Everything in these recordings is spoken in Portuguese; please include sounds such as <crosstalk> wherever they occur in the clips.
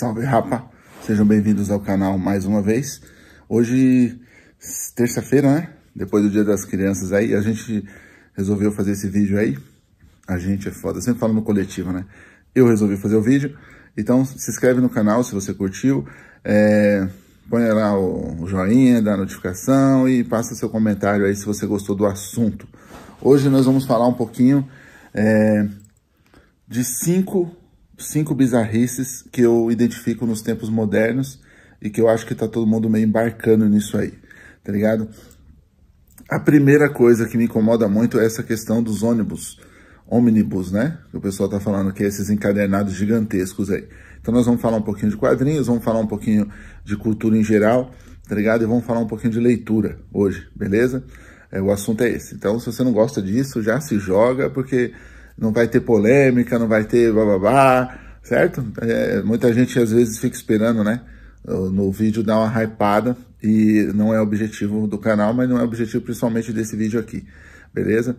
Salve rapa, sejam bem-vindos ao canal mais uma vez. Hoje, terça-feira, né? Depois do dia das crianças aí, a gente resolveu fazer esse vídeo aí. A gente é foda, eu sempre falo no coletivo, né? Eu resolvi fazer o vídeo, então se inscreve no canal se você curtiu, é... põe lá o joinha, dá a notificação e passa seu comentário aí se você gostou do assunto. Hoje nós vamos falar um pouquinho é... de cinco cinco bizarrices que eu identifico nos tempos modernos e que eu acho que tá todo mundo meio embarcando nisso aí, tá ligado? A primeira coisa que me incomoda muito é essa questão dos ônibus, ônibus, né? o pessoal tá falando que é esses encadernados gigantescos aí. Então nós vamos falar um pouquinho de quadrinhos, vamos falar um pouquinho de cultura em geral, tá ligado? E vamos falar um pouquinho de leitura hoje, beleza? É, o assunto é esse. Então se você não gosta disso, já se joga, porque não vai ter polêmica, não vai ter bababá, certo? É, muita gente às vezes fica esperando, né? No vídeo dar uma hypada e não é objetivo do canal, mas não é objetivo principalmente desse vídeo aqui, beleza?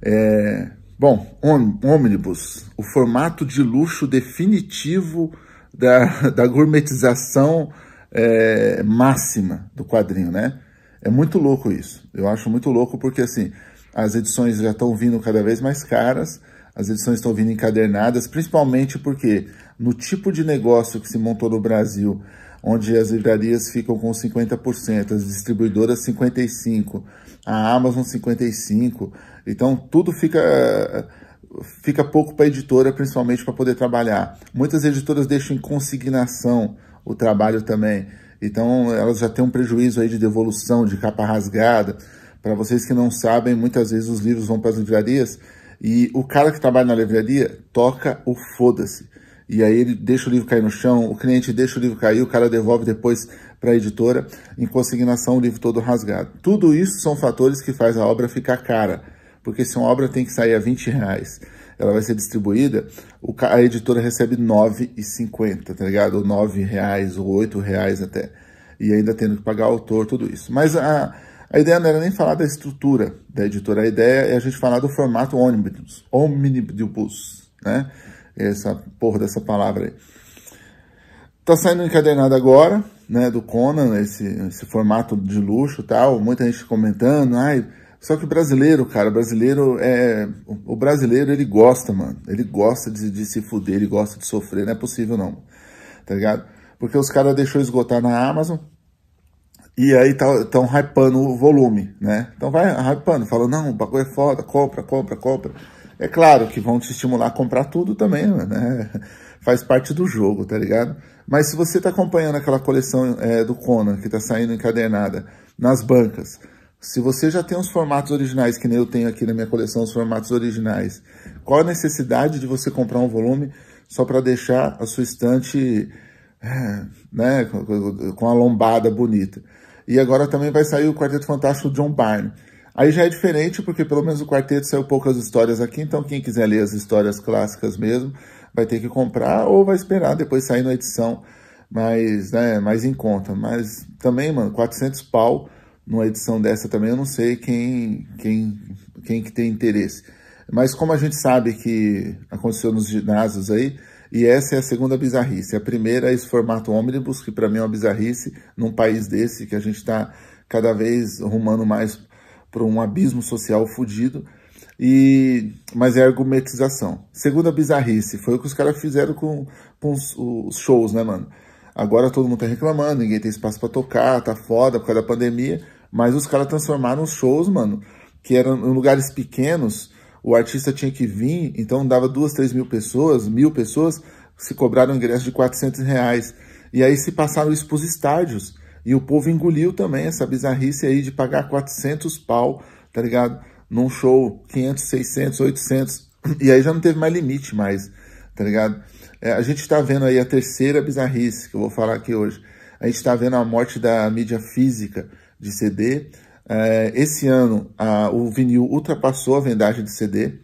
É, bom, ônibus, o formato de luxo definitivo da, <laughs> da gourmetização é, máxima do quadrinho, né? É muito louco isso. Eu acho muito louco porque, assim, as edições já estão vindo cada vez mais caras as edições estão vindo encadernadas, principalmente porque no tipo de negócio que se montou no Brasil, onde as livrarias ficam com 50%, as distribuidoras 55%, a Amazon 55%, então tudo fica fica pouco para a editora, principalmente para poder trabalhar. Muitas editoras deixam em consignação o trabalho também, então elas já têm um prejuízo aí de devolução, de capa rasgada. Para vocês que não sabem, muitas vezes os livros vão para as livrarias e o cara que trabalha na livraria toca o foda-se. E aí ele deixa o livro cair no chão, o cliente deixa o livro cair, o cara devolve depois para a editora, em consignação o livro todo rasgado. Tudo isso são fatores que faz a obra ficar cara, porque se uma obra tem que sair a 20 reais, ela vai ser distribuída, a editora recebe R$ 9,50, tá ligado? Ou R$ reais ou R$ reais até. E ainda tendo que pagar o autor, tudo isso. Mas a, a ideia não era nem falar da estrutura da editora, a ideia é a gente falar do formato ônibus, omnibus, né? Essa porra dessa palavra aí. Tá saindo encadernado agora, né, do Conan, esse, esse formato de luxo tal, muita gente comentando, ai, só que o brasileiro, cara, o brasileiro é. O brasileiro, ele gosta, mano. Ele gosta de, de, se fuder, ele gosta de sofrer. Não é possível, não. Tá ligado? Porque os caras deixou esgotar na Amazon. E aí estão tá, hypando o volume, né? Então vai hypando, falando, não, o bagulho é foda, compra, compra, compra. É claro que vão te estimular a comprar tudo também, né? <laughs> Faz parte do jogo, tá ligado? Mas se você está acompanhando aquela coleção é, do Conan, que está saindo encadernada, nas bancas, se você já tem os formatos originais, que nem eu tenho aqui na minha coleção, os formatos originais, qual a necessidade de você comprar um volume só para deixar a sua estante <laughs> né, com a lombada bonita. E agora também vai sair o Quarteto Fantástico John Byrne. Aí já é diferente, porque pelo menos o quarteto saiu poucas histórias aqui, então quem quiser ler as histórias clássicas mesmo, vai ter que comprar ou vai esperar depois sair na edição mais, né, mais em conta. Mas também, mano, 400 pau numa edição dessa também, eu não sei quem, quem, quem que tem interesse. Mas como a gente sabe que aconteceu nos ginásios aí, e essa é a segunda bizarrice. A primeira é esse formato ônibus, que para mim é uma bizarrice num país desse que a gente está cada vez rumando mais para um abismo social fodido. E, mas é argumentização. Segunda bizarrice, foi o que os caras fizeram com, com os, os shows, né, mano? Agora todo mundo tá reclamando, ninguém tem espaço para tocar, tá foda por causa da pandemia, mas os caras transformaram os shows, mano, que eram em lugares pequenos, o artista tinha que vir, então dava duas, três mil pessoas, mil pessoas, se cobraram um ingresso de 400 reais. E aí se passaram isso para os estádios. E o povo engoliu também essa bizarrice aí de pagar 400 pau, tá ligado? Num show, 500, 600, 800. E aí já não teve mais limite mais, tá ligado? É, a gente está vendo aí a terceira bizarrice que eu vou falar aqui hoje. A gente está vendo a morte da mídia física de CD, é, esse ano a, o vinil ultrapassou a vendagem de CD.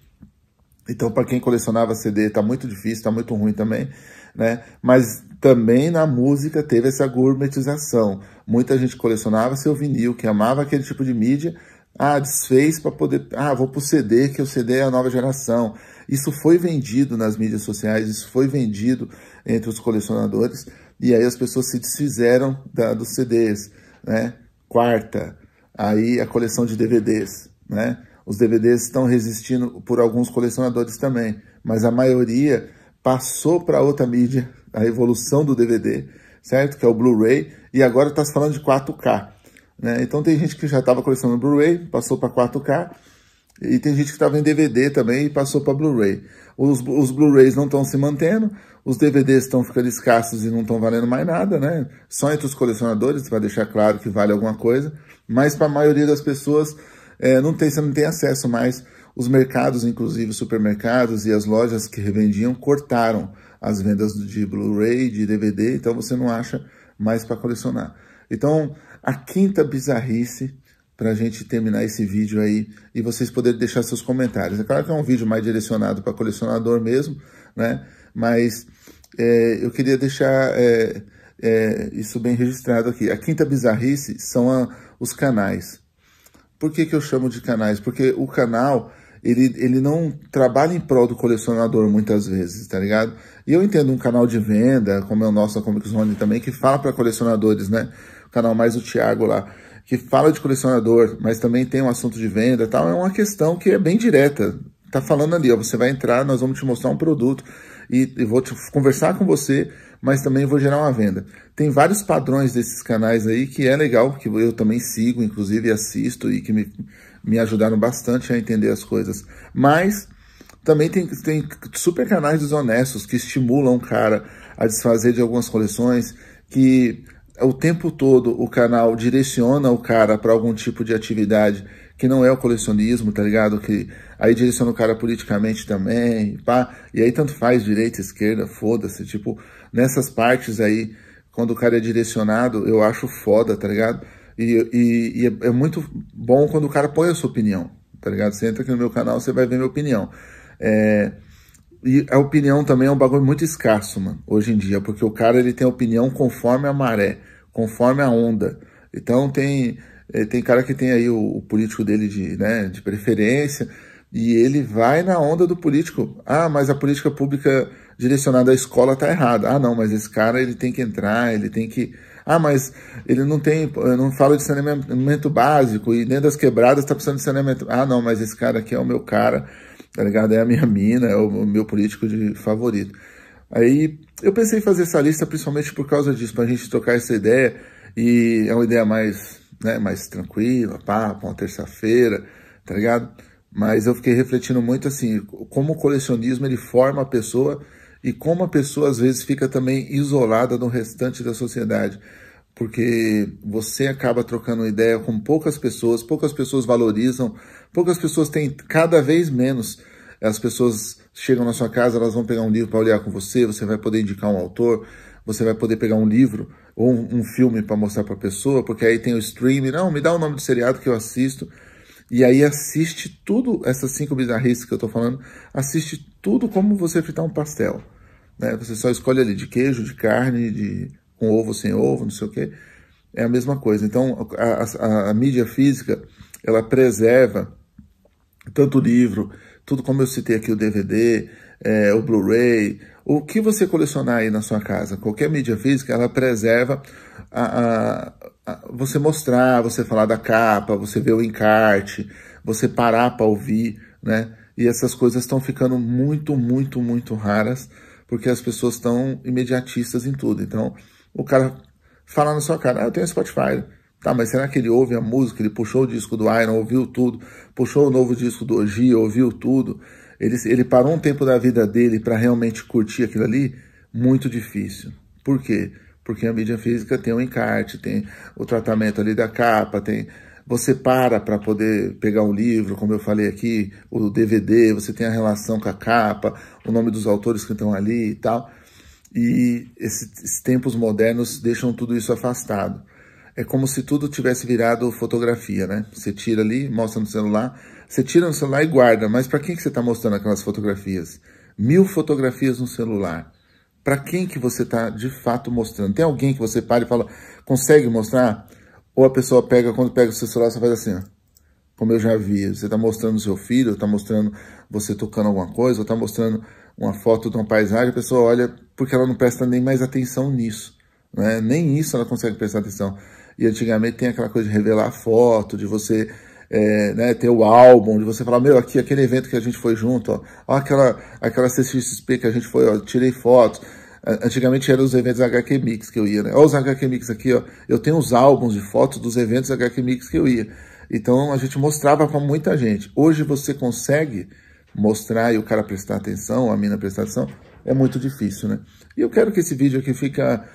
Então, para quem colecionava CD, está muito difícil, está muito ruim também. Né? Mas também na música teve essa gourmetização. Muita gente colecionava seu vinil, que amava aquele tipo de mídia, ah, desfez para poder. Ah, vou para o CD, que o CD é a nova geração. Isso foi vendido nas mídias sociais, isso foi vendido entre os colecionadores, e aí as pessoas se desfizeram da, dos CDs. Né? Quarta, aí a coleção de DVDs, né? Os DVDs estão resistindo por alguns colecionadores também, mas a maioria passou para outra mídia, a evolução do DVD, certo? Que é o Blu-ray, e agora está se falando de 4K. Né? Então tem gente que já estava colecionando Blu-ray, passou para 4K, e tem gente que estava em DVD também e passou para Blu-ray. Os, os Blu-rays não estão se mantendo, os DVDs estão ficando escassos e não estão valendo mais nada, né? Só entre os colecionadores, para deixar claro que vale alguma coisa, mas para a maioria das pessoas é, não tem, você não tem acesso mais. Os mercados, inclusive supermercados e as lojas que revendiam, cortaram as vendas de Blu-ray, de DVD, então você não acha mais para colecionar. Então, a quinta bizarrice para a gente terminar esse vídeo aí e vocês poderem deixar seus comentários. É claro que é um vídeo mais direcionado para colecionador mesmo, né? Mas é, eu queria deixar é, é, isso bem registrado aqui. A quinta bizarrice são a, os canais. Por que, que eu chamo de canais? Porque o canal ele, ele não trabalha em prol do colecionador muitas vezes, tá ligado? E eu entendo um canal de venda, como é o nosso, a Comic Zone também, que fala para colecionadores, né? canal Mais o Thiago lá, que fala de colecionador, mas também tem um assunto de venda e tal, é uma questão que é bem direta. Tá falando ali, ó, você vai entrar, nós vamos te mostrar um produto e, e vou te, conversar com você, mas também vou gerar uma venda. Tem vários padrões desses canais aí que é legal, que eu também sigo, inclusive assisto e que me, me ajudaram bastante a entender as coisas. Mas também tem, tem super canais desonestos que estimulam o cara a desfazer de algumas coleções, que o tempo todo o canal direciona o cara para algum tipo de atividade que não é o colecionismo, tá ligado? Que aí direciona o cara politicamente também, pá. E aí tanto faz direita, esquerda, foda-se. Tipo, nessas partes aí, quando o cara é direcionado, eu acho foda, tá ligado? E, e, e é, é muito bom quando o cara põe a sua opinião, tá ligado? Você entra aqui no meu canal, você vai ver minha opinião. É, e a opinião também é um bagulho muito escasso, mano, hoje em dia, porque o cara ele tem opinião conforme a maré conforme a onda. Então tem eh, tem cara que tem aí o, o político dele de, né, de preferência e ele vai na onda do político. Ah, mas a política pública direcionada à escola está errada. Ah, não, mas esse cara ele tem que entrar, ele tem que ah, mas ele não tem, eh, não fala de saneamento básico e dentro das quebradas está precisando de saneamento. Ah, não, mas esse cara aqui é o meu cara, tá ligado? É a minha mina, é o meu político de favorito. Aí eu pensei em fazer essa lista principalmente por causa disso, para a gente trocar essa ideia. E é uma ideia mais, né, mais tranquila, papo, uma terça-feira, tá ligado? Mas eu fiquei refletindo muito assim, como o colecionismo ele forma a pessoa e como a pessoa às vezes fica também isolada do restante da sociedade. Porque você acaba trocando ideia com poucas pessoas, poucas pessoas valorizam, poucas pessoas têm cada vez menos as pessoas chegam na sua casa, elas vão pegar um livro para olhar com você, você vai poder indicar um autor, você vai poder pegar um livro ou um, um filme para mostrar para a pessoa, porque aí tem o streaming, não, me dá o nome do seriado que eu assisto. E aí assiste tudo, essas cinco bizarrices que eu estou falando, assiste tudo como você fritar um pastel. Né? Você só escolhe ali de queijo, de carne, de com ovo, sem ovo, não sei o quê. É a mesma coisa. Então, a, a, a mídia física, ela preserva tanto o livro, tudo como eu citei aqui, o DVD, é, o Blu-ray, o que você colecionar aí na sua casa, qualquer mídia física, ela preserva a, a, a você mostrar, você falar da capa, você ver o encarte, você parar para ouvir, né? E essas coisas estão ficando muito, muito, muito raras, porque as pessoas estão imediatistas em tudo. Então, o cara fala na sua cara, ah, eu tenho Spotify, Tá, mas será que ele ouve a música? Ele puxou o disco do Iron, ouviu tudo, puxou o novo disco do Ogia, ouviu tudo. Ele, ele parou um tempo da vida dele para realmente curtir aquilo ali? Muito difícil. Por quê? Porque a mídia física tem o um encarte, tem o tratamento ali da capa, tem. Você para para poder pegar um livro, como eu falei aqui, o DVD, você tem a relação com a capa, o nome dos autores que estão ali e tal. E esses tempos modernos deixam tudo isso afastado é como se tudo tivesse virado fotografia, né? Você tira ali, mostra no celular, você tira no celular e guarda, mas para quem que você está mostrando aquelas fotografias? Mil fotografias no celular. Para quem que você está de fato mostrando? Tem alguém que você para e fala, consegue mostrar? Ou a pessoa pega, quando pega o seu celular, você faz assim, ó. Como eu já vi, você está mostrando seu filho, está mostrando você tocando alguma coisa, ou está mostrando uma foto de uma paisagem, a pessoa olha porque ela não presta nem mais atenção nisso. Né? Nem isso ela consegue prestar atenção. E antigamente tem aquela coisa de revelar foto, de você é, né, ter o álbum, de você falar, meu, aqui, aquele evento que a gente foi junto, ó, ó aquela, aquela CXP que a gente foi, ó, tirei fotos. Antigamente eram os eventos HQ Mix que eu ia, né? Olha os HQ Mix aqui, ó. Eu tenho os álbuns de fotos dos eventos HQ Mix que eu ia. Então a gente mostrava para muita gente. Hoje você consegue mostrar e o cara prestar atenção, a mina prestar atenção, é muito difícil, né? E eu quero que esse vídeo aqui fica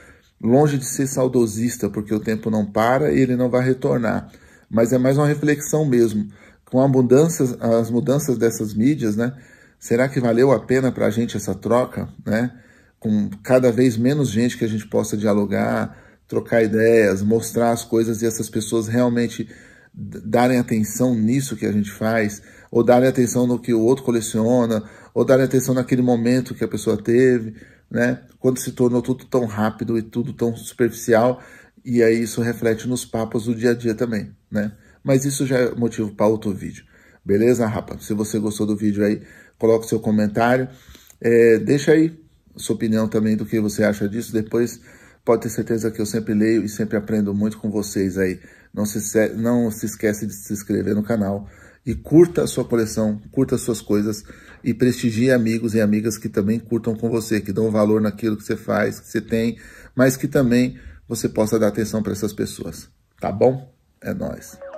longe de ser saudosista, porque o tempo não para e ele não vai retornar. Mas é mais uma reflexão mesmo. Com a mudança, as mudanças dessas mídias, né? Será que valeu a pena para a gente essa troca, né? Com cada vez menos gente que a gente possa dialogar, trocar ideias, mostrar as coisas e essas pessoas realmente darem atenção nisso que a gente faz, ou darem atenção no que o outro coleciona, ou darem atenção naquele momento que a pessoa teve né? Quando se tornou tudo tão rápido e tudo tão superficial, e aí isso reflete nos papos do dia a dia também, né? Mas isso já é motivo para outro vídeo. Beleza, rapa? Se você gostou do vídeo aí, coloque seu comentário. É, deixa aí sua opinião também do que você acha disso. Depois pode ter certeza que eu sempre leio e sempre aprendo muito com vocês aí. Não se, não se esquece de se inscrever no canal e curta a sua coleção, curta as suas coisas e prestigie amigos e amigas que também curtam com você, que dão valor naquilo que você faz, que você tem, mas que também você possa dar atenção para essas pessoas. Tá bom? É nós.